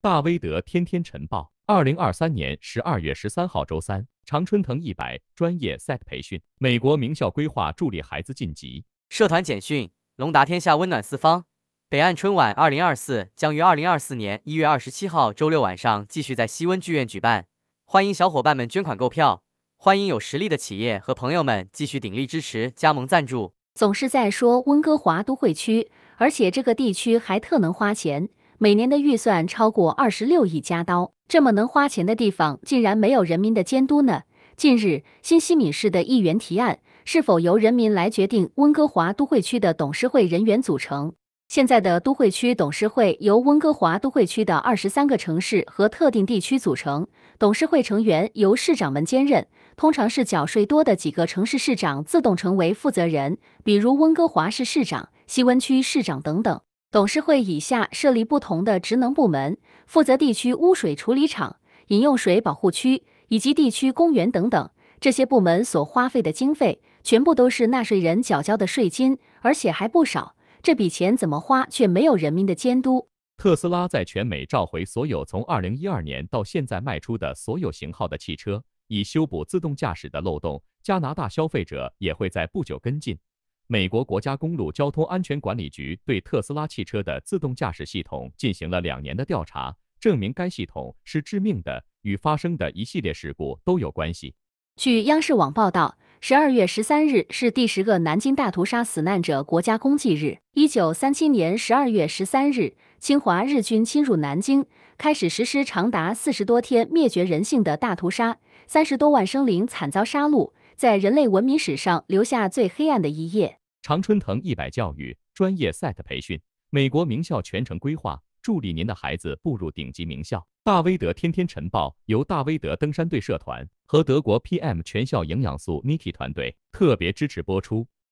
大威德天天晨报，二零二三年十二月十三号周三，常春藤一百专业赛培训，美国名校规划助力孩子晋级。社团简讯，龙达天下温暖四方，北岸春晚二零二四将于二零二四年一月二十七号周六晚上继续在西温剧院举办，欢迎小伙伴们捐款购票，欢迎有实力的企业和朋友们继续鼎力支持加盟赞助。总是在说温哥华都会区，而且这个地区还特能花钱。每年的预算超过二十六亿加刀，这么能花钱的地方竟然没有人民的监督呢？近日，新西敏市的议员提案，是否由人民来决定温哥华都会区的董事会人员组成？现在的都会区董事会由温哥华都会区的二十三个城市和特定地区组成，董事会成员由市长们兼任，通常是缴税多的几个城市市长自动成为负责人，比如温哥华市市长、西温区市长等等。董事会以下设立不同的职能部门，负责地区污水处理厂、饮用水保护区以及地区公园等等。这些部门所花费的经费，全部都是纳税人缴交的税金，而且还不少。这笔钱怎么花，却没有人民的监督。特斯拉在全美召回所有从2012年到现在卖出的所有型号的汽车，以修补自动驾驶的漏洞。加拿大消费者也会在不久跟进。美国国家公路交通安全管理局对特斯拉汽车的自动驾驶系统进行了两年的调查，证明该系统是致命的，与发生的一系列事故都有关系。据央视网报道，十二月十三日是第十个南京大屠杀死难者国家公祭日。一九三七年十二月十三日，侵华日军侵入南京，开始实施长达四十多天灭绝人性的大屠杀，三十多万生灵惨遭杀戮。在人类文明史上留下最黑暗的一页。常春藤一百教育专业赛的培训，美国名校全程规划，助力您的孩子步入顶级名校。大威德天天晨报由大威德登山队社团和德国 PM 全校营养素 Niki 团队特别支持播出。